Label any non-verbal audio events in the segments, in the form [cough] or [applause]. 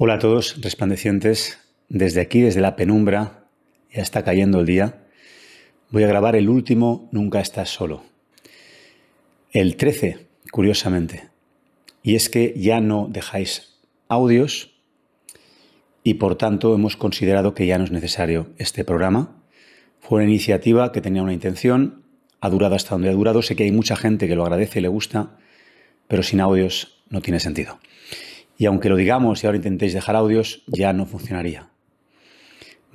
Hola a todos, resplandecientes. Desde aquí, desde la penumbra, ya está cayendo el día. Voy a grabar el último Nunca estás solo. El 13, curiosamente. Y es que ya no dejáis audios y por tanto hemos considerado que ya no es necesario este programa. Fue una iniciativa que tenía una intención, ha durado hasta donde ha durado. Sé que hay mucha gente que lo agradece y le gusta, pero sin audios no tiene sentido. Y aunque lo digamos y ahora intentéis dejar audios, ya no funcionaría.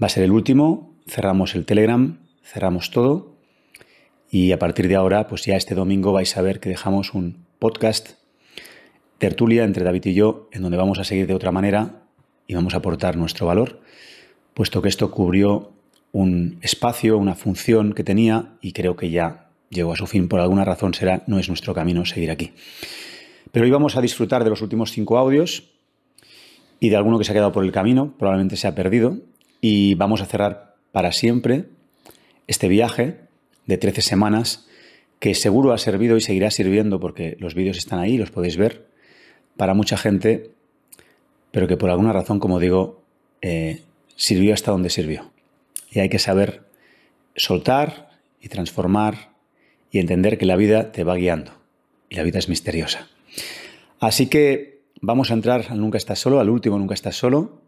Va a ser el último, cerramos el Telegram, cerramos todo y a partir de ahora, pues ya este domingo vais a ver que dejamos un podcast tertulia entre David y yo, en donde vamos a seguir de otra manera y vamos a aportar nuestro valor, puesto que esto cubrió un espacio, una función que tenía y creo que ya llegó a su fin por alguna razón será, no es nuestro camino seguir aquí. Pero hoy vamos a disfrutar de los últimos cinco audios y de alguno que se ha quedado por el camino, probablemente se ha perdido, y vamos a cerrar para siempre este viaje de 13 semanas que seguro ha servido y seguirá sirviendo porque los vídeos están ahí, los podéis ver, para mucha gente, pero que por alguna razón, como digo, eh, sirvió hasta donde sirvió. Y hay que saber soltar y transformar y entender que la vida te va guiando y la vida es misteriosa. Así que vamos a entrar al Nunca estás solo, al último Nunca estás solo,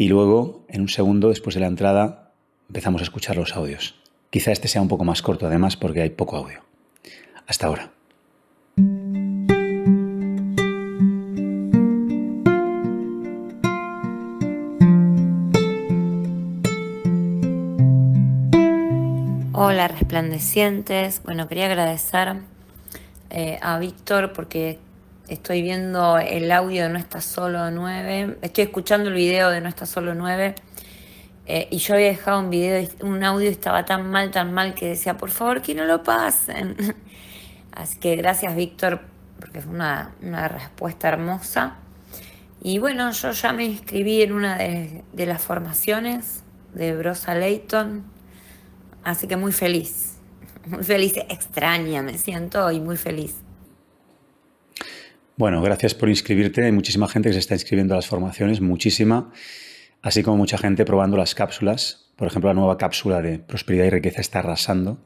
y luego, en un segundo, después de la entrada, empezamos a escuchar los audios. Quizá este sea un poco más corto, además, porque hay poco audio. Hasta ahora. Hola, resplandecientes. Bueno, quería agradecer eh, a Víctor porque estoy viendo el audio de No está solo 9, estoy escuchando el video de No está solo 9 eh, y yo había dejado un video, un audio estaba tan mal, tan mal que decía, por favor que no lo pasen. [laughs] Así que gracias Víctor porque fue una, respuesta hermosa. Y bueno, yo ya me inscribí en una de, de las formaciones de Brosa Leighton, así que muy feliz muy feliz, extraña, me siento hoy muy feliz. Bueno, gracias por inscribirte. Hay muchísima gente que se está inscribiendo a las formaciones, muchísima, así como mucha gente probando las cápsulas. Por ejemplo, la nueva cápsula de prosperidad y riqueza está arrasando.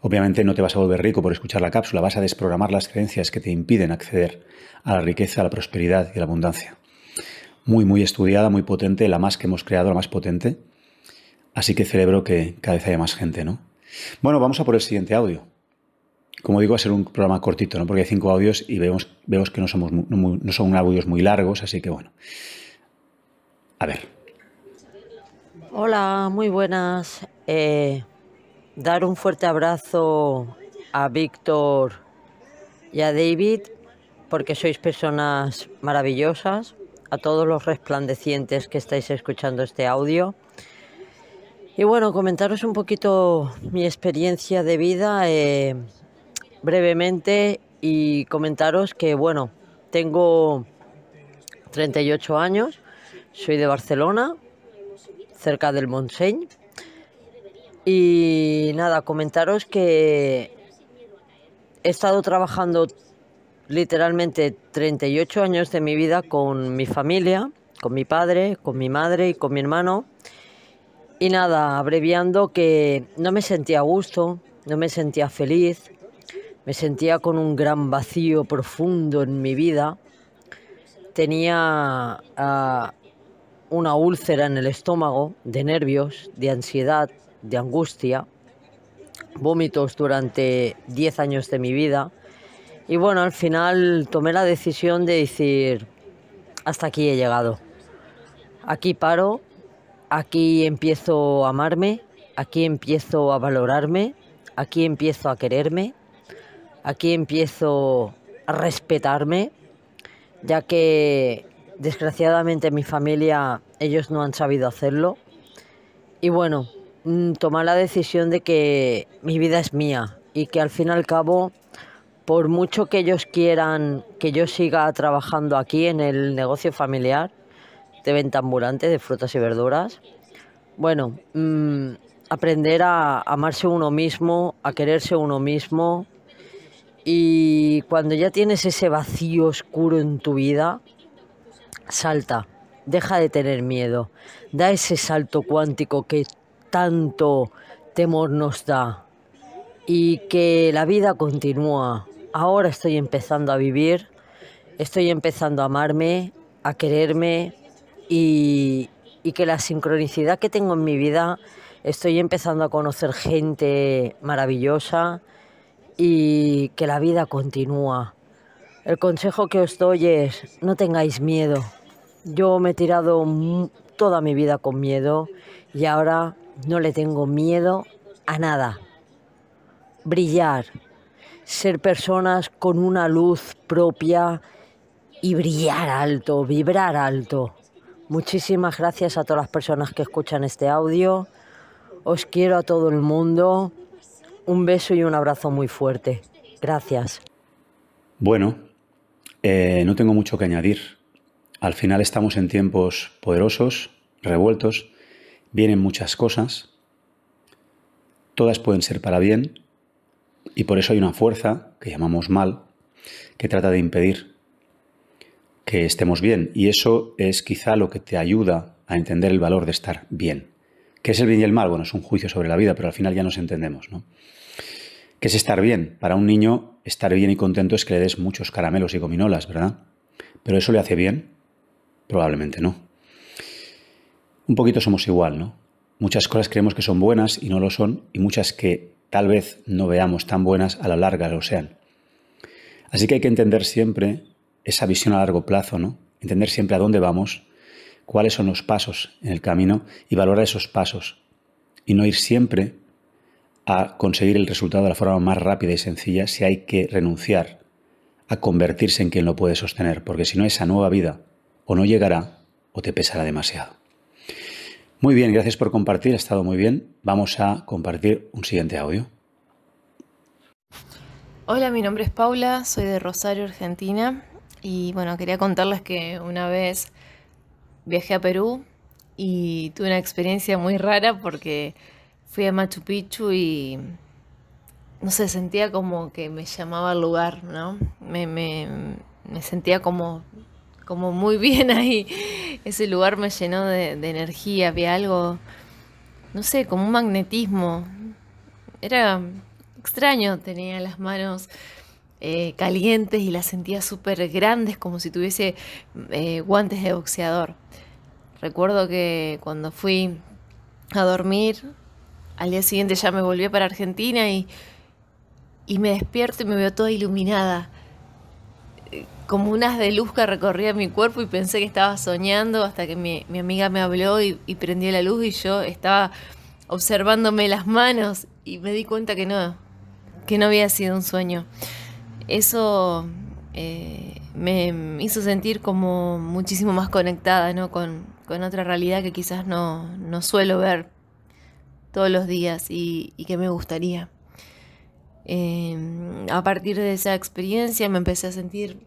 Obviamente no te vas a volver rico por escuchar la cápsula, vas a desprogramar las creencias que te impiden acceder a la riqueza, a la prosperidad y a la abundancia. Muy, muy estudiada, muy potente, la más que hemos creado, la más potente. Así que celebro que cada vez haya más gente, ¿no? Bueno, vamos a por el siguiente audio. Como digo, va a ser un programa cortito, ¿no? Porque hay cinco audios y vemos, que no, somos, son audios muy largos, así que bueno. A ver. Hola, muy buenas. Eh, dar un fuerte abrazo a Víctor y a David, porque sois personas maravillosas, a todos los resplandecientes que estáis escuchando este audio. Y bueno, comentaros un poquito mi experiencia de vida eh, brevemente y comentaros que, bueno, tengo 38 años, soy de Barcelona, cerca del Montseny. Y nada, comentaros que he estado trabajando literalmente 38 años de mi vida con mi familia, con mi padre, con mi madre y con mi hermano y nada, abreviando que no me sentía a gusto, no me sentía feliz, me sentía con un gran vacío profundo en mi vida. Tenía ah, una úlcera en el estómago de nervios, de ansiedad, de angustia, vómitos durante 10 años de mi vida. Y bueno, al final tomé la decisión de decir, hasta aquí he llegado. Aquí paro Aquí empiezo a amarme, aquí empiezo a valorarme, aquí empiezo a quererme, aquí empiezo a respetarme, ya que desgraciadamente mi familia ellos no han sabido hacerlo. Y bueno, mm, tomar la decisión de que mi vida es mía y que al fin y al cabo, por mucho que ellos quieran que yo siga trabajando aquí en el negocio familiar, de venta ambulante de frutas y verduras. Bueno, mm, aprender a amarse uno mismo, a quererse uno mismo. Y cuando ya tienes ese vacío oscuro en tu vida, salta, deja de tener miedo, da ese salto cuántico que tanto temor nos da y que la vida continúa. Ahora estoy empezando a vivir, estoy empezando a amarme, a quererme, y, que la sincronicidad que tengo en mi vida, estoy empezando a conocer gente maravillosa y que la vida continúa. El consejo que os doy es no tengáis miedo. Yo me he tirado toda mi vida con miedo y ahora no le tengo miedo a nada. Brillar, ser personas con una luz propia y brillar alto, vibrar alto. Muchísimas gracias a todas las personas que escuchan este audio. Os quiero a todo el mundo. Un beso y un abrazo muy fuerte. Gracias. Bueno, eh, no tengo mucho que añadir. Al final estamos en tiempos poderosos, revueltos. Vienen muchas cosas. Todas pueden ser para bien. Y por eso hay una fuerza que llamamos mal, que trata de impedir que estemos bien. Y eso es quizá lo que te ayuda a entender el valor de estar bien. ¿Qué es el bien y el mal? Bueno, es un juicio sobre la vida, pero al final ya nos entendemos, ¿no? ¿Qué es estar bien? Para un niño, estar bien y contento es que le des muchos caramelos y gominolas, ¿verdad? ¿Pero eso le hace bien? Probablemente no. Un poquito somos igual, ¿no? Muchas cosas creemos que son buenas y no lo son, y muchas que tal vez no veamos tan buenas a la larga lo sean. Así que hay que entender siempre esa visión a largo plazo, ¿no? Entender siempre a dónde vamos, cuáles son los pasos en el camino y valorar esos pasos. Y no ir siempre a conseguir el resultado de la forma más rápida y sencilla si hay que renunciar a convertirse en quien lo puede sostener, porque si no esa nueva vida o no llegará o te pesará demasiado. Muy bien, gracias por compartir, ha estado muy bien. Vamos a compartir un siguiente audio. Hola, mi nombre es Paula, soy de Rosario, Argentina. Y bueno, quería contarles que una vez viajé a Perú y tuve una experiencia muy rara porque fui a Machu Picchu y no sé, sentía como que me llamaba al lugar, ¿no? Me, sentía como, como muy [laughs] bien ahí. Ese lugar me llenó de, de energía, había algo, no sé, como un magnetismo. Era extraño, tenía las manos eh, calientes y las sentía súper grandes, como si tuviese eh, guantes de boxeador. Recuerdo que cuando fui a dormir, al día siguiente ya me volví para Argentina y, me despierto y me veo toda iluminada eh, como unas de luz que recorría mi cuerpo y pensé que estaba soñando hasta que mi, amiga me habló y, y, prendió la luz y yo estaba observándome las manos y me di cuenta que no, que no había sido un sueño eso eh, me hizo sentir como muchísimo más conectada con, otra realidad que quizás no, suelo ver todos los días y, que me gustaría. Em, a partir de esa experiencia me empecé a sentir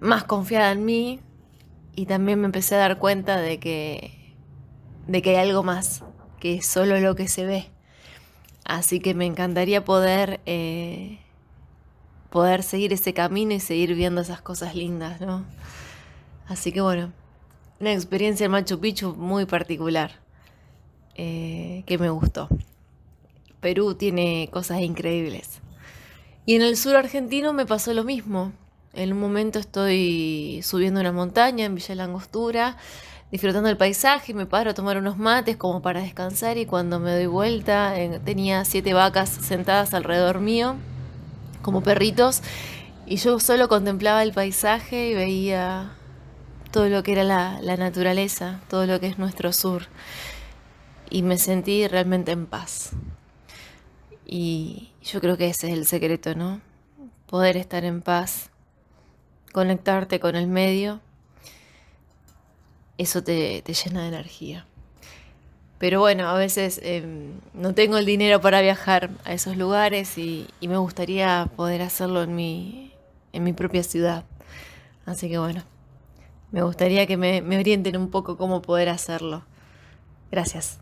más confiada en mí y también me empecé a dar cuenta de que, de que hay algo más que solo lo que se ve. Así que me encantaría poder, eh, poder seguir ese camino y seguir viendo esas cosas lindas, ¿no? Así que bueno, una experiencia en Machu Picchu muy particular eh, que me gustó. Perú tiene cosas increíbles. Y en el sur argentino me pasó lo mismo. En un momento estoy subiendo una montaña en Villa la Angostura disfrutando el paisaje, me paro a tomar unos mates como para descansar y cuando me doy vuelta eh, tenía siete vacas sentadas alrededor mío como perritos y yo solo contemplaba el paisaje y veía todo lo que era la, la naturaleza, todo lo que es nuestro sur y me sentí realmente en paz. Y yo creo que ese es el secreto, ¿no? Poder estar en paz, conectarte con el medio eso te, llena de energía. Pero bueno, a veces em, no tengo el dinero para viajar a esos lugares y, me gustaría poder hacerlo en mi, en mi propia ciudad. Así que bueno, me gustaría que me, orienten un poco cómo poder hacerlo. Gracias.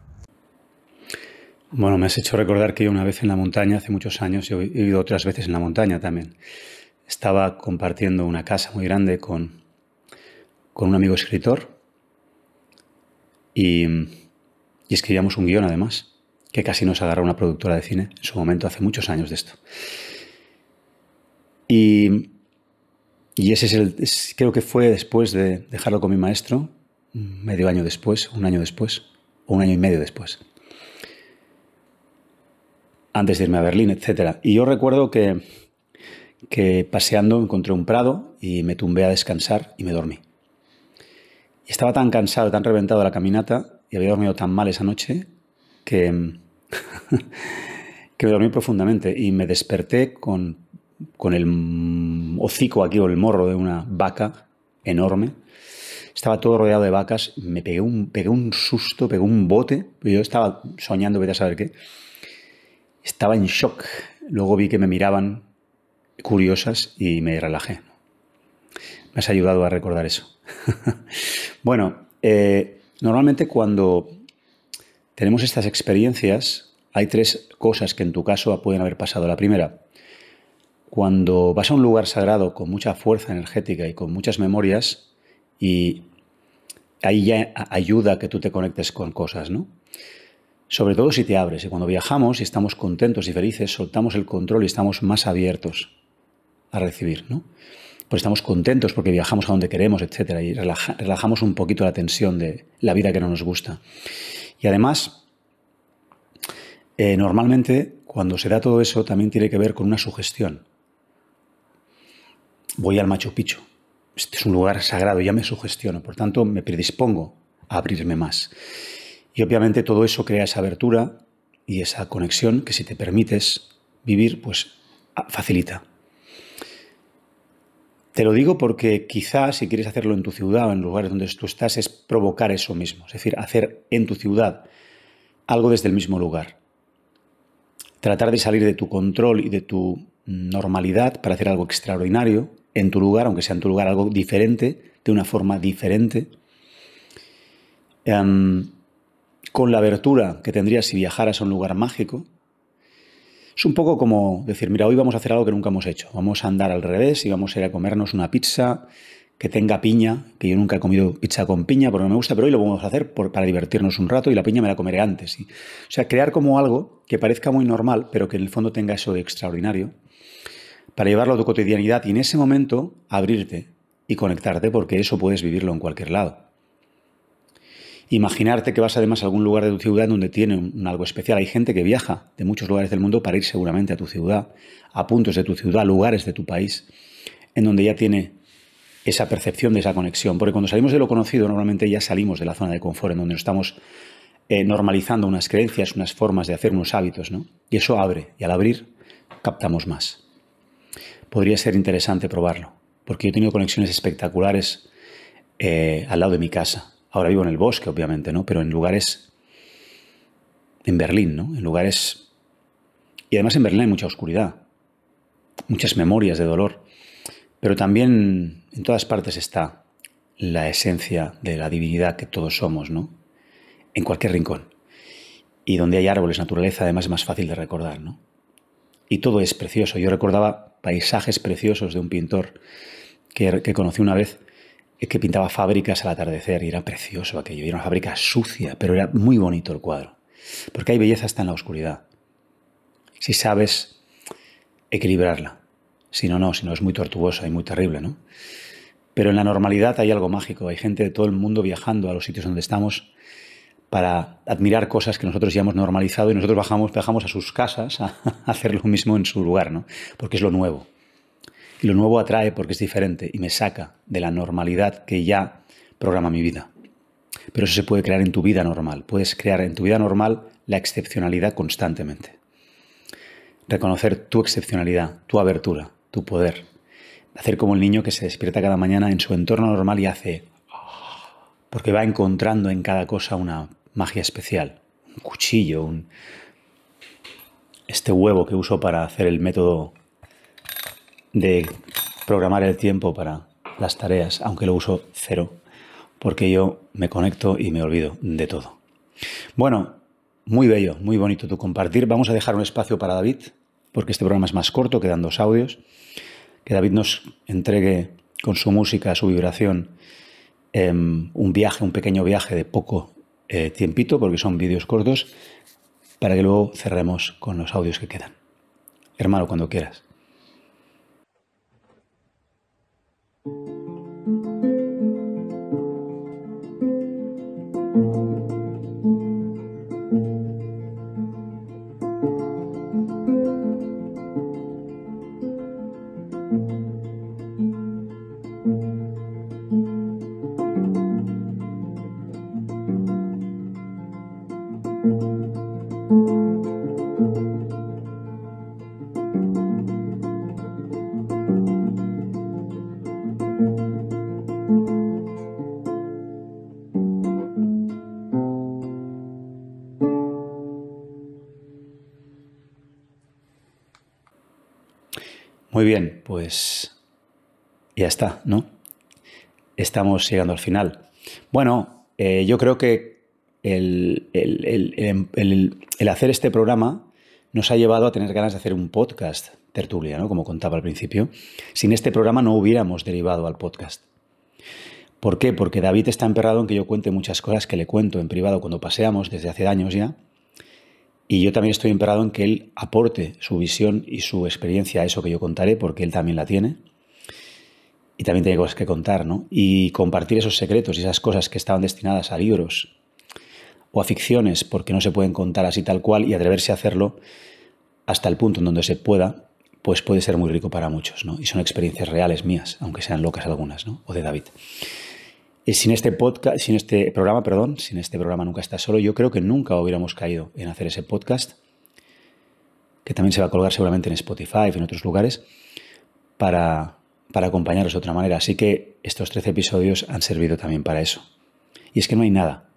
Bueno, me has hecho recordar que yo una vez en la montaña, hace muchos años, y he ido otras veces en la montaña también. Estaba compartiendo una casa muy grande con, con un amigo escritor y, escribíamos un guión además, que casi nos agarró una productora de cine en su momento, hace muchos años de esto. Y, y ese es el, creo que fue después de dejarlo con mi maestro, medio año después, un año después, o un año y medio después antes de irme a Berlín, etc. Y yo recuerdo que, que, paseando encontré un prado y me tumbé a descansar y me dormí estaba tan cansado, tan reventado de la caminata y había dormido tan mal esa noche que, [laughs] me dormí profundamente y me desperté con, el hocico aquí o el morro de una vaca enorme. Estaba todo rodeado de vacas, me pegué un, pegué un susto, pegué un bote, yo estaba soñando, ¿voy a saber qué. Estaba en shock. Luego vi que me miraban curiosas y me relajé. Me has ayudado a recordar eso. [laughs] Bueno, eh, normalmente cuando tenemos estas experiencias, hay tres cosas que en tu caso pueden haber pasado. La primera, cuando vas a un lugar sagrado con mucha fuerza energética y con muchas memorias, y ahí ya ayuda a que tú te conectes con cosas, ¿no? Sobre todo si te abres. Y cuando viajamos y estamos contentos y felices, soltamos el control y estamos más abiertos a recibir, ¿no? pues estamos contentos porque viajamos a donde queremos, etcétera, y relajamos un poquito la tensión de la vida que no nos gusta. Y además, eh, normalmente cuando se da todo eso también tiene que ver con una sugestión. Voy al Machu Picchu. Este es un lugar sagrado, ya me sugestiono, por tanto me predispongo a abrirme más. Y obviamente todo eso crea esa abertura y esa conexión que si te permites vivir, pues facilita. Te lo digo porque quizás si quieres hacerlo en tu ciudad o en lugares donde tú estás es provocar eso mismo, es decir, hacer en tu ciudad algo desde el mismo lugar. Tratar de salir de tu control y de tu normalidad para hacer algo extraordinario en tu lugar, aunque sea en tu lugar algo diferente, de una forma diferente. Em, con la abertura que tendrías si viajaras a un lugar mágico, es un poco como decir, mira, hoy vamos a hacer algo que nunca hemos hecho. Vamos a andar al revés y vamos a ir a comernos una pizza que tenga piña, que yo nunca he comido pizza con piña porque no me gusta, pero hoy lo vamos a hacer para divertirnos un rato y la piña me la comeré antes. O sea, crear como algo que parezca muy normal, pero que en el fondo tenga eso de extraordinario, para llevarlo a tu cotidianidad y en ese momento abrirte y conectarte porque eso puedes vivirlo en cualquier lado. Imaginarte que vas además a algún lugar de tu ciudad donde tiene algo especial. Hay gente que viaja de muchos lugares del mundo para ir seguramente a tu ciudad, a puntos de tu ciudad, a lugares de tu país, en donde ya tiene esa percepción de esa conexión. Porque cuando salimos de lo conocido... normalmente ya salimos de la zona de confort, en donde estamos eh, normalizando unas creencias, unas formas de hacer, unos hábitos, ¿no? Y eso abre, y al abrir, captamos más. Podría ser interesante probarlo, porque yo he tenido conexiones espectaculares eh, al lado de mi casa, Ahora vivo en el bosque, obviamente, ¿no? Pero en lugares. En Berlín, ¿no? En lugares. Y además en Berlín hay mucha oscuridad, muchas memorias de dolor. Pero también en todas partes está la esencia de la divinidad que todos somos, ¿no? En cualquier rincón. Y donde hay árboles, naturaleza, además es más fácil de recordar, ¿no? Y todo es precioso. Yo recordaba paisajes preciosos de un pintor que conocí una vez es que pintaba fábricas al atardecer y era precioso aquello. Era una fábrica sucia, pero era muy bonito el cuadro. Porque hay belleza hasta en la oscuridad. Si sabes equilibrarla. Si no, no, si no es muy tortuosa y muy terrible, ¿no? Pero en la normalidad hay algo mágico. Hay gente de todo el mundo viajando a los sitios donde estamos para admirar cosas que nosotros ya hemos normalizado y nosotros bajamos, bajamos a sus casas a, [laughs] hacer lo mismo en su lugar, ¿no? Porque es lo nuevo. Y lo nuevo atrae porque es diferente y me saca de la normalidad que ya programa mi vida. Pero eso se puede crear en tu vida normal. Puedes crear en tu vida normal la excepcionalidad constantemente. Reconocer tu excepcionalidad, tu abertura, tu poder. Hacer como el niño que se despierta cada mañana en su entorno normal y hace... Porque va encontrando en cada cosa una magia especial. Un cuchillo, un... Este huevo que uso para hacer el método de programar el tiempo para las tareas, aunque lo uso cero, porque yo me conecto y me olvido de todo. Bueno, muy bello, muy bonito tu compartir. Vamos a dejar un espacio para David, porque este programa es más corto, quedan dos audios. Que David nos entregue con su música, su vibración, em, un viaje, un pequeño viaje de poco eh, tiempito, porque son vídeos cortos, para que luego cerremos con los audios que quedan. Hermano, cuando quieras. Muy bien, pues ya está, ¿no? Estamos llegando al final. Bueno, eh, yo creo que el, el, hacer este programa nos ha llevado a tener ganas de hacer un podcast tertulia, ¿no? Como contaba al principio. Sin este programa no hubiéramos derivado al podcast. ¿Por qué? Porque David está emperrado en que yo cuente muchas cosas que le cuento en privado cuando paseamos desde hace años ya y yo también estoy emperado en que él aporte su visión y su experiencia a eso que yo contaré, porque él también la tiene. Y también tiene cosas que contar, ¿no? Y compartir esos secretos y esas cosas que estaban destinadas a libros o a ficciones, porque no se pueden contar así tal cual, y atreverse a hacerlo hasta el punto en donde se pueda, pues puede ser muy rico para muchos, ¿no? Y son experiencias reales mías, aunque sean locas algunas, ¿no? O de David. Y eh, sin este podcast, sin este programa, perdón, sin este programa nunca está solo, yo creo que nunca hubiéramos caído en hacer ese podcast, que también se va a colgar seguramente en Spotify y en otros lugares, para, para acompañaros de otra manera. Así que estos 13 episodios han servido también para eso. Y es que no hay nada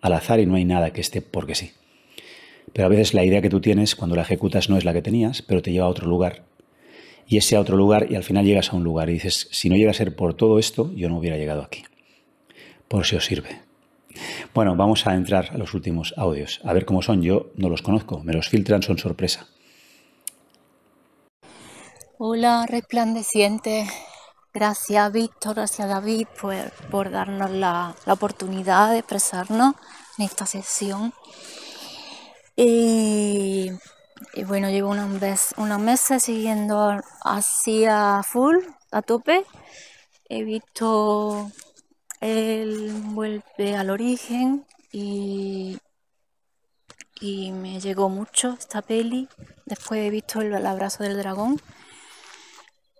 al azar y no hay nada que esté porque sí. Pero a veces la idea que tú tienes cuando la ejecutas no es la que tenías, pero te lleva a otro lugar. Y ese a otro lugar y al final llegas a un lugar y dices, si no llega a ser por todo esto, yo no hubiera llegado aquí por si os sirve. Bueno, vamos a entrar a los últimos audios, a ver cómo son. Yo no los conozco, me los filtran, son sorpresa. Hola, resplandeciente. Gracias, Víctor, gracias, David, pues, por, darnos la, oportunidad de expresarnos en esta sesión. Y, bueno, llevo unos, mes, unos meses siguiendo así a full, a tope. He visto él vuelve al origen y, me llegó mucho esta peli. Después he visto el, abrazo del dragón,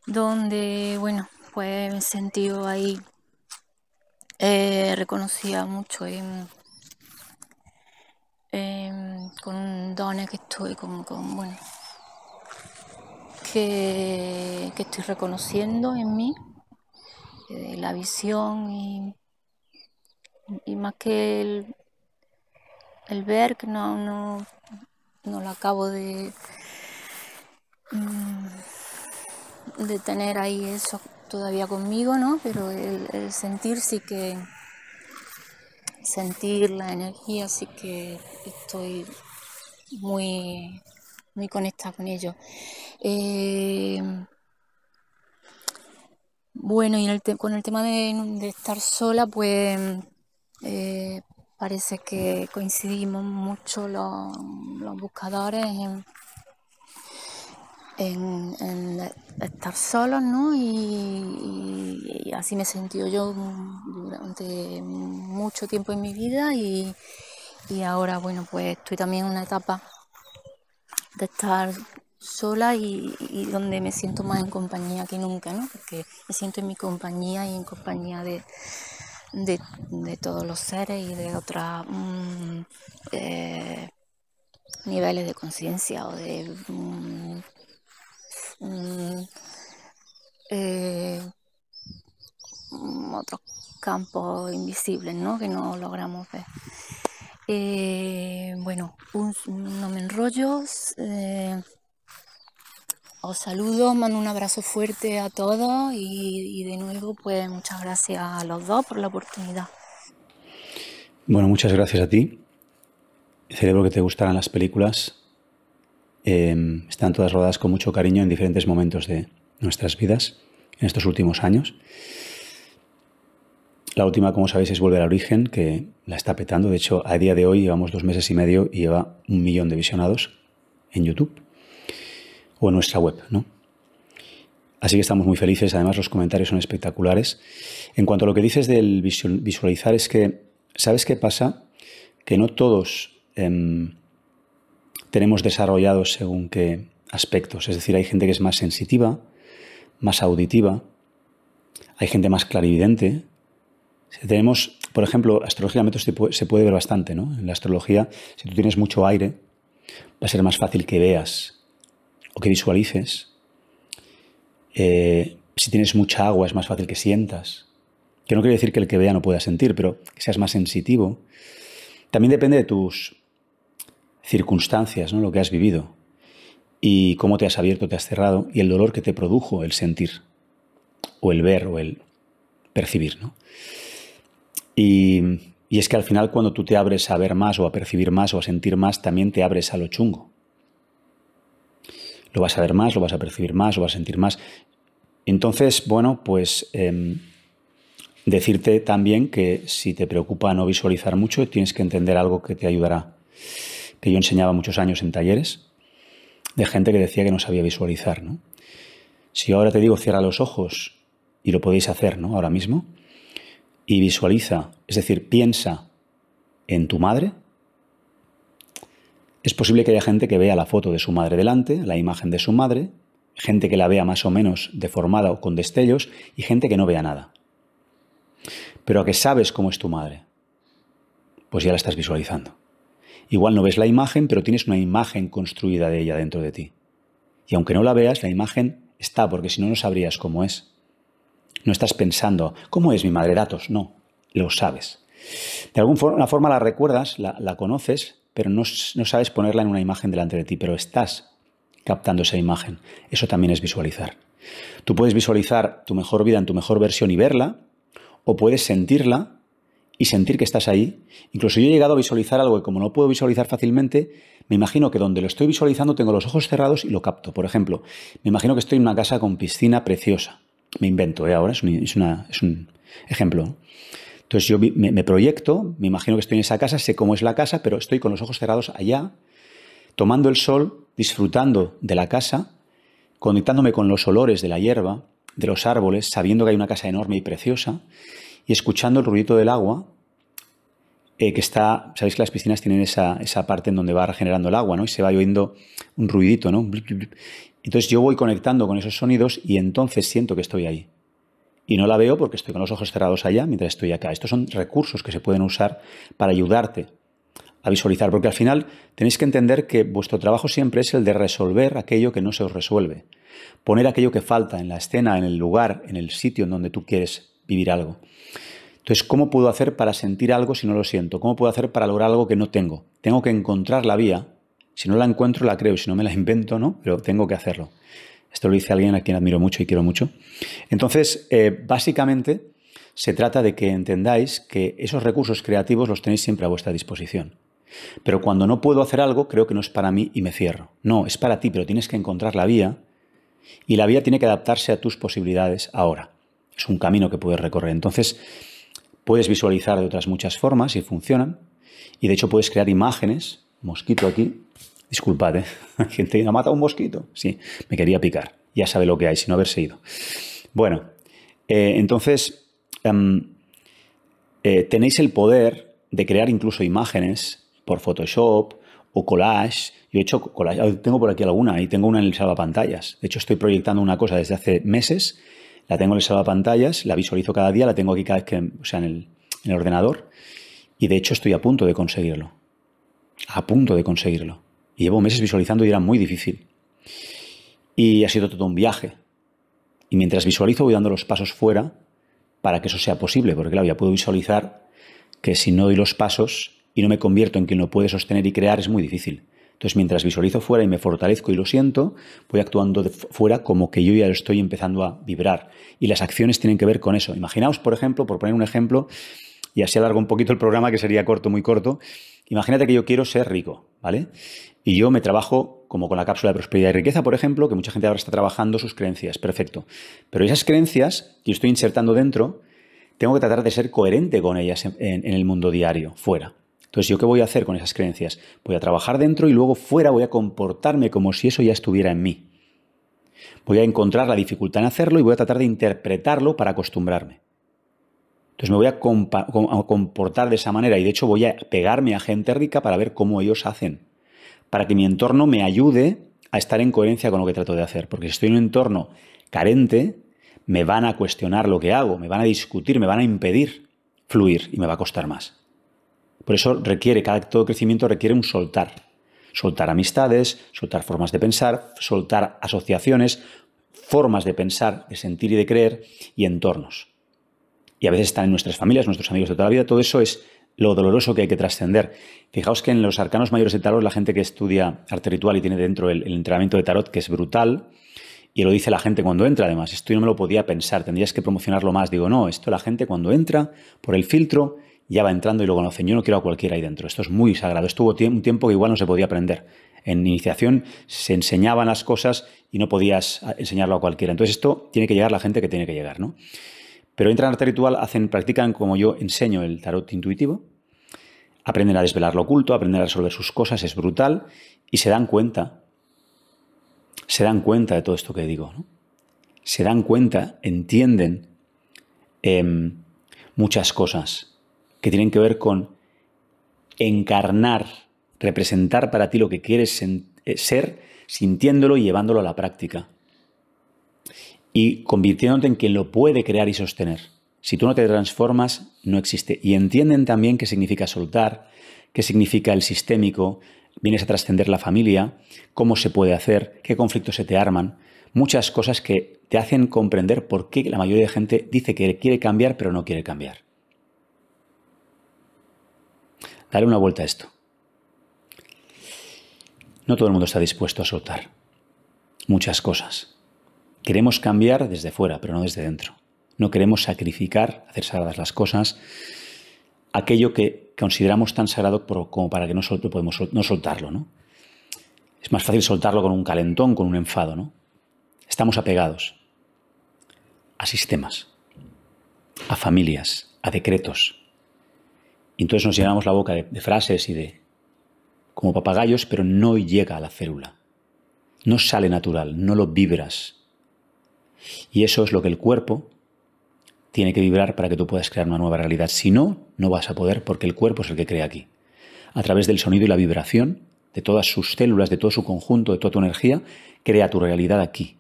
donde, bueno, pues me sentido ahí, eh, reconocía mucho con dones que estoy, con, con bueno, que, que estoy reconociendo en mí la visión y, más que el, el, ver, que no, no, no lo acabo de, mm, de tener ahí eso todavía conmigo, ¿no? Pero el, sentir sí que, sentir la energía, sí que estoy muy, muy conectada con ello. Eh, bueno, y con el tema de, estar sola, pues eh, parece que coincidimos mucho los, buscadores en, estar solos, ¿no? Y, así me he sentido yo durante mucho tiempo en mi vida y, y ahora, bueno, pues estoy también en una etapa de estar sola y, donde me siento más en compañía que nunca, ¿no? Porque me siento en mi compañía y en compañía de, todos los seres y de otros mm, eh, niveles de conciencia o de... Mm, mm, eh, otros campos invisibles, ¿no? Que no logramos ver. Eh, bueno, un, no me enrollo. Os saludo, mando un abrazo fuerte a todos y, de nuevo pues muchas gracias a los dos por la oportunidad. Bueno, muchas gracias a ti. Celebro que te gustaran las películas. Em, están todas rodadas con mucho cariño en diferentes momentos de nuestras vidas en estos últimos años. La última, como sabéis, es Volver al Origen, que la está petando. De hecho, a día de hoy llevamos dos meses y medio y lleva un millón de visionados en YouTube o en nuestra web. ¿no? Así que estamos muy felices, además los comentarios son espectaculares. En cuanto a lo que dices del visualizar, es que, ¿sabes qué pasa? Que no todos em, tenemos desarrollados según qué aspectos. Es decir, hay gente que es más sensitiva, más auditiva, hay gente más clarividente. Si tenemos, por ejemplo, astrología se puede ver bastante, ¿no? En la astrología, si tú tienes mucho aire, va a ser más fácil que veas o que visualices. Eh, si tienes mucha agua es más fácil que sientas. Que no quiere decir que el que vea no pueda sentir, pero que seas más sensitivo. También depende de tus circunstancias, ¿no? lo que has vivido y cómo te has abierto, te has cerrado y el dolor que te produjo el sentir o el ver o el percibir. ¿no? y es que al final cuando tú te abres a ver más o a percibir más o a sentir más, también te abres a lo chungo. Lo vas a ver más, lo vas a percibir más, lo vas a sentir más. Entonces, bueno, pues em, decirte también que si te preocupa no visualizar mucho, tienes que entender algo que te ayudará, que yo enseñaba muchos años en talleres de gente que decía que no sabía visualizar. Si ahora te digo cierra los ojos, y lo podéis hacer ¿no? ahora mismo, y visualiza, es decir, piensa en tu madre, es posible que haya gente que vea la foto de su madre delante, la imagen de su madre, gente que la vea más o menos deformada o con destellos y gente que no vea nada. Pero a que sabes cómo es tu madre, pues ya la estás visualizando. Igual no ves la imagen, pero tienes una imagen construida de ella dentro de ti. Y aunque no la veas, la imagen está, porque si no, no sabrías cómo es. No estás pensando, ¿cómo es mi madre? Datos, no, lo sabes. De alguna forma la recuerdas, la, la conoces, pero no, sabes ponerla en una imagen delante de ti, pero estás captando esa imagen. Eso también es visualizar. Tú puedes visualizar tu mejor vida en tu mejor versión y verla, o puedes sentirla y sentir que estás ahí. Incluso yo he llegado a visualizar algo que como no puedo visualizar fácilmente, me imagino que donde lo estoy visualizando tengo los ojos cerrados y lo capto. Por ejemplo, me imagino que estoy en una casa con piscina preciosa. Me invento, ¿eh? ahora es un ejemplo. Entonces yo me, proyecto, me imagino que estoy en esa casa, sé cómo es la casa, pero estoy con los ojos cerrados allá, tomando el sol, disfrutando de la casa, conectándome con los olores de la hierba, de los árboles, sabiendo que hay una casa enorme y preciosa, y escuchando el ruidito del agua, eh, que está, sabéis que las piscinas tienen esa, esa, parte en donde va regenerando el agua, ¿no? Y se va oyendo un ruidito, ¿no? Entonces yo voy conectando con esos sonidos y entonces siento que estoy ahí y no la veo porque estoy con los ojos cerrados allá mientras estoy acá. Estos son recursos que se pueden usar para ayudarte a visualizar, porque al final tenéis que entender que vuestro trabajo siempre es el de resolver aquello que no se os resuelve, poner aquello que falta en la escena, en el lugar, en el sitio en donde tú quieres vivir algo. Entonces, ¿cómo puedo hacer para sentir algo si no lo siento? ¿Cómo puedo hacer para lograr algo que no tengo? Tengo que encontrar la vía. Si no la encuentro, la creo. Si no me la invento, ¿no? Pero tengo que hacerlo. Esto lo dice alguien a quien admiro mucho y quiero mucho. Entonces, eh, básicamente, se trata de que entendáis que esos recursos creativos los tenéis siempre a vuestra disposición. Pero cuando no puedo hacer algo, creo que no es para mí y me cierro. No, es para ti, pero tienes que encontrar la vía y la vía tiene que adaptarse a tus posibilidades ahora. Es un camino que puedes recorrer. Entonces, puedes visualizar de otras muchas formas y funcionan. Y de hecho puedes crear imágenes, mosquito aquí, Disculpad, ¿eh? [laughs] gente no ha matado un mosquito. Sí, me quería picar. Ya sabe lo que hay, si no haberse ido. Bueno, eh, entonces em, eh, tenéis el poder de crear incluso imágenes por Photoshop o collage. Yo he hecho collage, ah, tengo por aquí alguna y tengo una en el salvapantallas. De hecho, estoy proyectando una cosa desde hace meses. La tengo en el salvapantallas, la visualizo cada día, la tengo aquí cada vez que, o sea, en el ordenador. Y de hecho estoy a punto de conseguirlo. A punto de conseguirlo. Y llevo meses visualizando y era muy difícil. Y ha sido todo un viaje. Y mientras visualizo voy dando los pasos fuera para que eso sea posible, porque claro, ya puedo visualizar que si no doy los pasos y no me convierto en quien lo puede sostener y crear es muy difícil. Entonces, mientras visualizo fuera y me fortalezco y lo siento, voy actuando fuera como que yo ya estoy empezando a vibrar. Y las acciones tienen que ver con eso. Imaginaos, por ejemplo, por poner un ejemplo, y así alargo un poquito el programa que sería corto, muy corto. Imagínate que yo quiero ser rico, ¿vale? Y yo me trabajo como con la cápsula de prosperidad y riqueza, por ejemplo, que mucha gente ahora está trabajando sus creencias, perfecto. Pero esas creencias que estoy insertando dentro, tengo que tratar de ser coherente con ellas en, en el mundo diario, fuera. Entonces, ¿yo qué voy a hacer con esas creencias? Voy a trabajar dentro y luego fuera voy a comportarme como si eso ya estuviera en mí. Voy a encontrar la dificultad en hacerlo y voy a tratar de interpretarlo para acostumbrarme. Entonces me voy a, comportar de esa manera y de hecho voy a pegarme a gente rica para ver cómo ellos hacen, para que mi entorno me ayude a estar en coherencia con lo que trato de hacer, porque si estoy en un entorno carente, me van a cuestionar lo que hago, me van a discutir, me van a impedir fluir y me va a costar más. Por eso requiere, cada acto de crecimiento requiere un soltar. Soltar amistades, soltar formas de pensar, soltar asociaciones, formas de pensar, de sentir y de creer y entornos y a veces están en nuestras familias, nuestros amigos de toda la vida. Todo eso es lo doloroso que hay que trascender. Fijaos que en los arcanos mayores de tarot, la gente que estudia arte ritual y tiene dentro el, entrenamiento de tarot, que es brutal, y lo dice la gente cuando entra, además, esto yo no me lo podía pensar, tendrías que promocionarlo más. Digo, no, esto la gente cuando entra por el filtro ya va entrando y lo conocen. Yo no quiero a cualquiera ahí dentro, esto es muy sagrado. Estuvo un tiempo que igual no se podía aprender. En iniciación se enseñaban las cosas y no podías enseñarlo a cualquiera. Entonces esto tiene que llegar la gente que tiene que llegar, ¿no? Pero entran en arte ritual, hacen, practican como yo enseño el tarot intuitivo, aprenden a desvelar lo oculto, aprenden a resolver sus cosas, es brutal, y se dan cuenta, se dan cuenta de todo esto que digo, ¿no? Se dan cuenta, entienden em, muchas cosas que tienen que ver con encarnar, representar para ti lo que quieres eh, ser, sintiéndolo y llevándolo a la práctica y convirtiéndote en quien lo puede crear y sostener. Si tú no te transformas, no existe. Y entienden también qué significa soltar, qué significa el sistémico, vienes a trascender la familia, cómo se puede hacer, qué conflictos se te arman, muchas cosas que te hacen comprender por qué la mayoría de gente dice que quiere cambiar pero no quiere cambiar. Dale una vuelta a esto. No todo el mundo está dispuesto a soltar muchas cosas. Queremos cambiar desde fuera, pero no desde dentro. No queremos sacrificar, hacer sagradas las cosas, aquello que consideramos tan sagrado como para que no, podemos no soltarlo. ¿no? Es más fácil soltarlo con un calentón, con un enfado. ¿no? Estamos apegados a sistemas, a familias, a decretos. entonces nos llenamos la boca de, de frases y de... como papagayos, pero no llega a la célula. No sale natural, no lo vibras y eso es lo que el cuerpo tiene que vibrar para que tú puedas crear una nueva realidad. Si no, no vas a poder porque el cuerpo es el que crea aquí. A través del sonido y la vibración de todas sus células, de todo su conjunto, de toda tu energía, crea tu realidad aquí.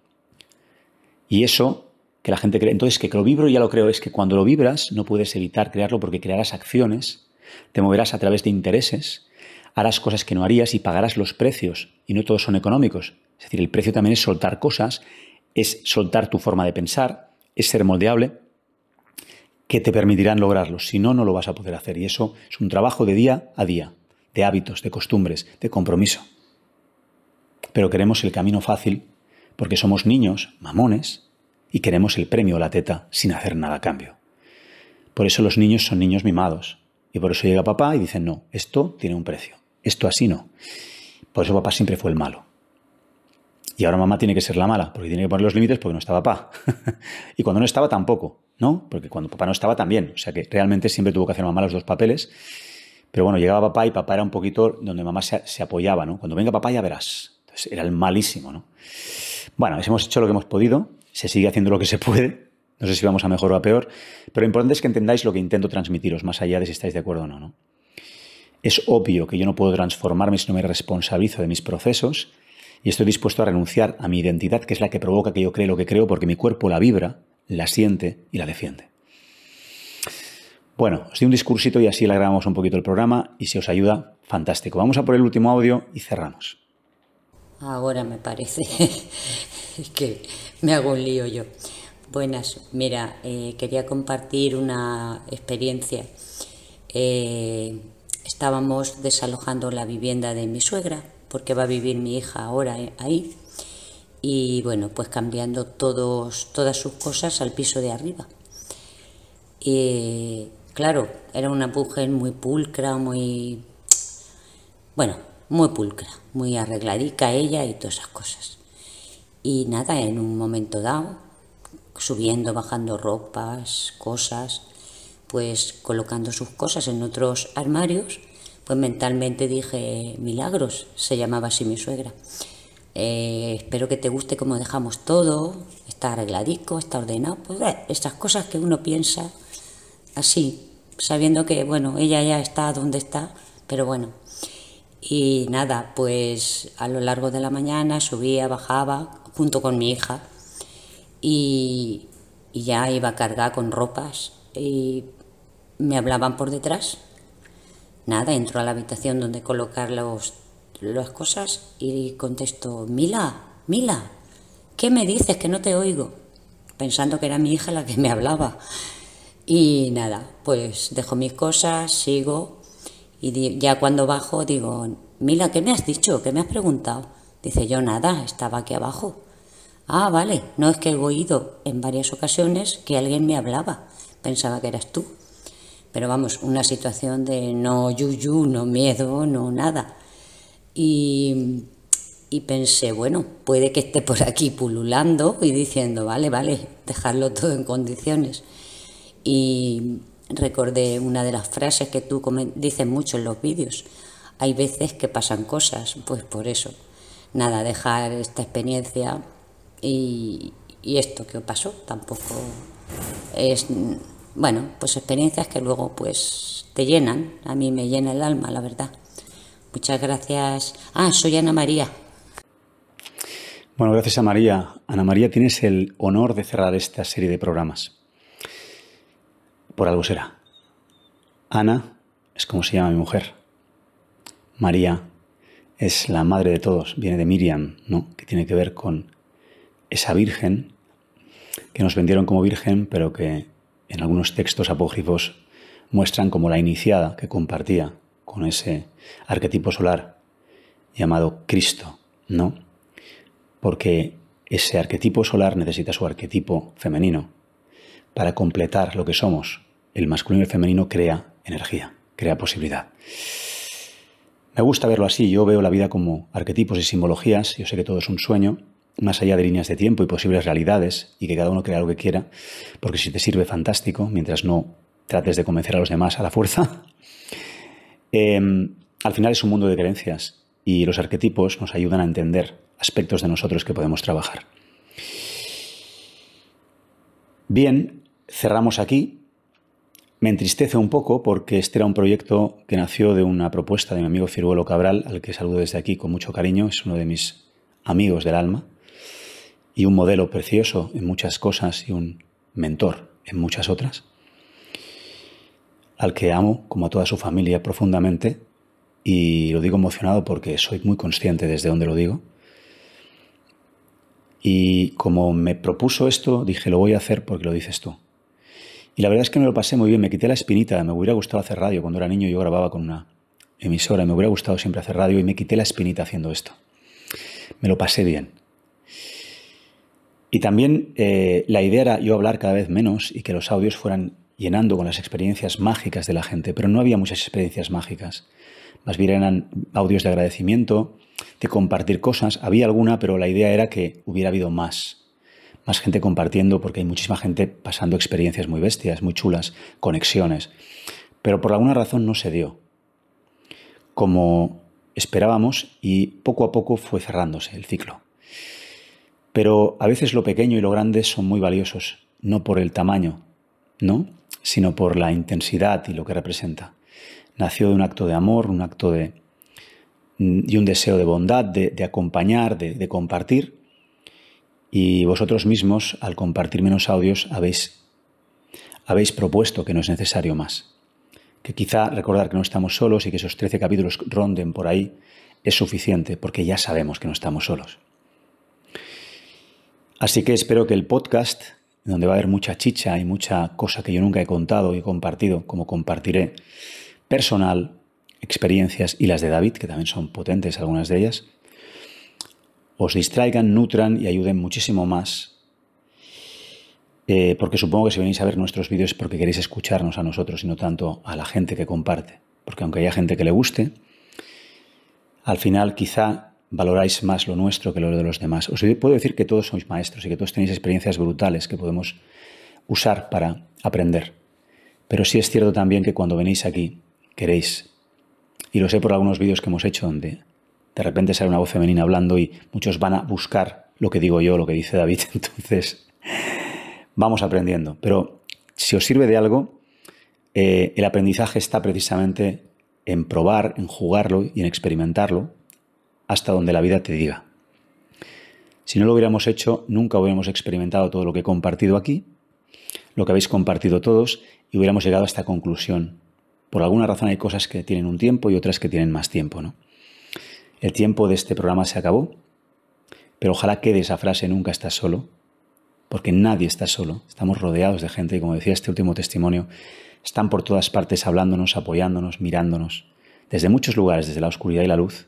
Y eso que la gente cree. Entonces, que lo vibro y ya lo creo, es que cuando lo vibras no puedes evitar crearlo porque crearás acciones, te moverás a través de intereses, harás cosas que no harías y pagarás los precios. Y no todos son económicos. Es decir, el precio también es soltar cosas es soltar tu forma de pensar, es ser moldeable, que te permitirán lograrlo. Si no, no lo vas a poder hacer. Y eso es un trabajo de día a día, de hábitos, de costumbres, de compromiso. Pero queremos el camino fácil porque somos niños, mamones, y queremos el premio o la teta sin hacer nada a cambio. Por eso los niños son niños mimados. Y por eso llega papá y dice, no, esto tiene un precio. Esto así no. Por eso papá siempre fue el malo. Y ahora mamá tiene que ser la mala, porque tiene que poner los límites porque no estaba papá. [laughs] y cuando no estaba tampoco, ¿no? Porque cuando papá no estaba también. O sea que realmente siempre tuvo que hacer mamá los dos papeles. Pero bueno, llegaba papá y papá era un poquito donde mamá se, apoyaba, ¿no? Cuando venga papá ya verás. Entonces era el malísimo, ¿no? Bueno, hemos hecho lo que hemos podido, se sigue haciendo lo que se puede. No sé si vamos a mejor o a peor, pero lo importante es que entendáis lo que intento transmitiros, más allá de si estáis de acuerdo o no. ¿no? Es obvio que yo no puedo transformarme si no me responsabilizo de mis procesos y estoy dispuesto a renunciar a mi identidad, que es la que provoca que yo cree lo que creo, porque mi cuerpo la vibra, la siente y la defiende. Bueno, os doy un discursito y así le grabamos un poquito el programa y si os ayuda, fantástico. Vamos a por el último audio y cerramos. Ahora me parece [laughs] que me hago un lío yo. Buenas, mira, eh, quería compartir una experiencia. Eh, estábamos desalojando la vivienda de mi suegra porque va a vivir mi hija ahora eh, ahí. Y bueno, pues cambiando todos, todas sus cosas al piso de arriba. Y claro, era una mujer muy pulcra, muy... Bueno, muy pulcra, muy arregladica ella y todas esas cosas. Y nada, en un momento dado, subiendo, bajando ropas, cosas, pues colocando sus cosas en otros armarios, pues mentalmente dije, milagros, se llamaba así mi suegra. Eh, espero que te guste como dejamos todo, está arregladico, está ordenado, pues estas cosas que uno piensa así, sabiendo que, bueno, ella ya está donde está, pero bueno. Y nada, pues a lo largo de la mañana subía, bajaba, junto con mi hija, y, y ya iba a cargar con ropas, y me hablaban por detrás nada, entro a la habitación donde colocar las cosas y contesto, Mila, Mila, ¿qué me dices que no te oigo? Pensando que era mi hija la que me hablaba. Y nada, pues dejo mis cosas, sigo y ya cuando bajo digo, Mila, ¿qué me has dicho? ¿Qué me has preguntado? Dice, yo nada, estaba aquí abajo. Ah, vale, no es que he oído en varias ocasiones que alguien me hablaba. Pensaba que eras tú pero vamos, una situación de no yuyu, no miedo, no nada. Y, pensé, bueno, puede que esté por aquí pululando y diciendo, vale, vale, dejarlo todo en condiciones. Y recordé una de las frases que tú dices mucho en los vídeos. Hay veces que pasan cosas, pues por eso. Nada, dejar esta experiencia y, y esto que pasó tampoco es bueno, pues experiencias que luego pues te llenan, a mí me llena el alma, la verdad. Muchas gracias. Ah, soy Ana María. Bueno, gracias a María. Ana María, tienes el honor de cerrar esta serie de programas. Por algo será. Ana es como se llama mi mujer. María es la madre de todos, viene de Miriam, ¿no? Que tiene que ver con esa virgen que nos vendieron como virgen, pero que en algunos textos apócrifos muestran como la iniciada que compartía con ese arquetipo solar llamado Cristo, ¿no? Porque ese arquetipo solar necesita su arquetipo femenino para completar lo que somos. El masculino y el femenino crea energía, crea posibilidad. Me gusta verlo así, yo veo la vida como arquetipos y simbologías, yo sé que todo es un sueño, más allá de líneas de tiempo y posibles realidades y que cada uno crea lo que quiera, porque si te sirve fantástico, mientras no trates de convencer a los demás a la fuerza, [laughs] em, al final es un mundo de creencias y los arquetipos nos ayudan a entender aspectos de nosotros que podemos trabajar. Bien, cerramos aquí. Me entristece un poco porque este era un proyecto que nació de una propuesta de mi amigo Ciruelo Cabral, al que saludo desde aquí con mucho cariño, es uno de mis amigos del alma y un modelo precioso en muchas cosas y un mentor en muchas otras, al que amo, como a toda su familia, profundamente, y lo digo emocionado porque soy muy consciente desde donde lo digo. Y como me propuso esto, dije, lo voy a hacer porque lo dices tú. Y la verdad es que me lo pasé muy bien, me quité la espinita, me hubiera gustado hacer radio. Cuando era niño yo grababa con una emisora, me hubiera gustado siempre hacer radio y me quité la espinita haciendo esto. Me lo pasé bien. Y también eh, la idea era yo hablar cada vez menos y que los audios fueran llenando con las experiencias mágicas de la gente, pero no había muchas experiencias mágicas. Más bien eran audios de agradecimiento, de compartir cosas. Había alguna, pero la idea era que hubiera habido más. Más gente compartiendo, porque hay muchísima gente pasando experiencias muy bestias, muy chulas, conexiones. Pero por alguna razón no se dio. Como esperábamos y poco a poco fue cerrándose el ciclo. Pero a veces lo pequeño y lo grande son muy valiosos, no por el tamaño, ¿no? sino por la intensidad y lo que representa. Nació de un acto de amor, un acto de... Mm, y un deseo de bondad, de, acompañar, de, compartir. Y vosotros mismos, al compartir menos audios, habéis, habéis propuesto que no es necesario más. Que quizá recordar que no estamos solos y que esos 13 capítulos ronden por ahí es suficiente, porque ya sabemos que no estamos solos. Así que espero que el podcast, donde va a haber mucha chicha y mucha cosa que yo nunca he contado y compartido, como compartiré, personal, experiencias y las de David, que también son potentes algunas de ellas, os distraigan, nutran y ayuden muchísimo más. Eh, porque supongo que si venís a ver nuestros vídeos es porque queréis escucharnos a nosotros y no tanto a la gente que comparte. Porque aunque haya gente que le guste, al final quizá valoráis más lo nuestro que lo de los demás. Os puedo decir que todos sois maestros y que todos tenéis experiencias brutales que podemos usar para aprender. Pero sí es cierto también que cuando venís aquí queréis, y lo sé por algunos vídeos que hemos hecho donde de repente sale una voz femenina hablando y muchos van a buscar lo que digo yo, lo que dice David. [laughs] Entonces, vamos aprendiendo. Pero si os sirve de algo, eh, el aprendizaje está precisamente en probar, en jugarlo y en experimentarlo hasta donde la vida te diga. Si no lo hubiéramos hecho, nunca hubiéramos experimentado todo lo que he compartido aquí, lo que habéis compartido todos, y hubiéramos llegado a esta conclusión. Por alguna razón hay cosas que tienen un tiempo y otras que tienen más tiempo. ¿no? El tiempo de este programa se acabó, pero ojalá quede esa frase, nunca estás solo, porque nadie está solo, estamos rodeados de gente y como decía este último testimonio, están por todas partes hablándonos, apoyándonos, mirándonos, desde muchos lugares, desde la oscuridad y la luz,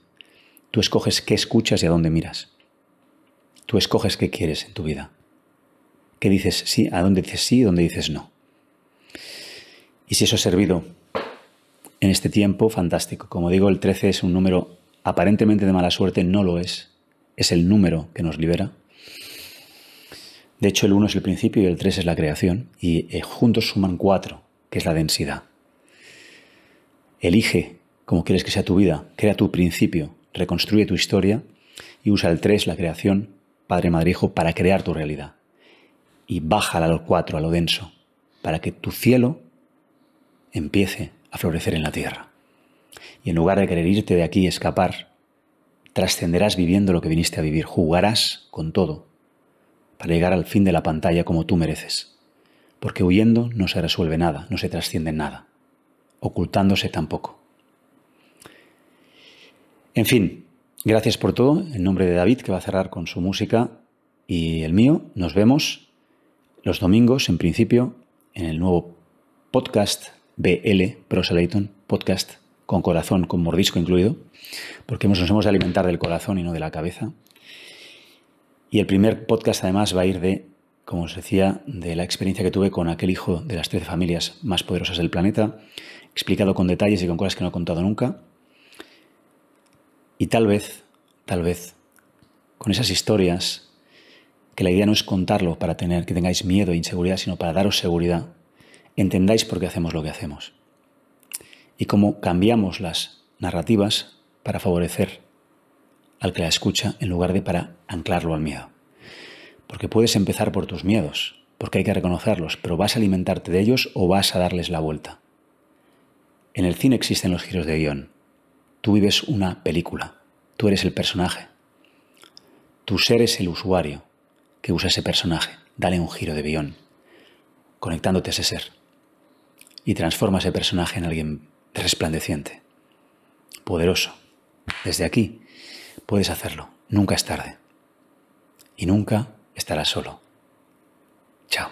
Tú escoges qué escuchas y a dónde miras. Tú escoges qué quieres en tu vida. ¿Qué dices sí? ¿A dónde dices sí y dónde dices no? Y si eso ha servido en este tiempo, fantástico. Como digo, el 13 es un número aparentemente de mala suerte, no lo es. Es el número que nos libera. De hecho, el 1 es el principio y el 3 es la creación. Y eh, juntos suman 4, que es la densidad. Elige cómo quieres que sea tu vida. Crea tu principio, reconstruye tu historia y usa el 3, la creación, Padre, Madre, Hijo, para crear tu realidad. Y bájala al 4, a lo denso, para que tu cielo empiece a florecer en la tierra. Y en lugar de querer irte de aquí y escapar, trascenderás viviendo lo que viniste a vivir, jugarás con todo, para llegar al fin de la pantalla como tú mereces. Porque huyendo no se resuelve nada, no se trasciende nada, ocultándose tampoco. En fin, gracias por todo. En nombre de David, que va a cerrar con su música, y el mío, nos vemos los domingos, en principio, en el nuevo podcast BL, Pro podcast con corazón, con mordisco incluido, porque nos hemos de alimentar del corazón y no de la cabeza. Y el primer podcast además va a ir de, como os decía, de la experiencia que tuve con aquel hijo de las 13 familias más poderosas del planeta, explicado con detalles y con cosas que no he contado nunca. Y tal vez, tal vez, con esas historias, que la idea no es contarlo para tener que tengáis miedo e inseguridad, sino para daros seguridad, entendáis por qué hacemos lo que hacemos y cómo cambiamos las narrativas para favorecer al que la escucha en lugar de para anclarlo al miedo. Porque puedes empezar por tus miedos, porque hay que reconocerlos, pero vas a alimentarte de ellos o vas a darles la vuelta. En el cine existen los giros de guión, Tú vives una película, tú eres el personaje. Tu ser es el usuario que usa ese personaje. Dale un giro de guión, conectándote a ese ser. Y transforma ese personaje en alguien resplandeciente, poderoso. Desde aquí puedes hacerlo. Nunca es tarde. Y nunca estarás solo. Chao.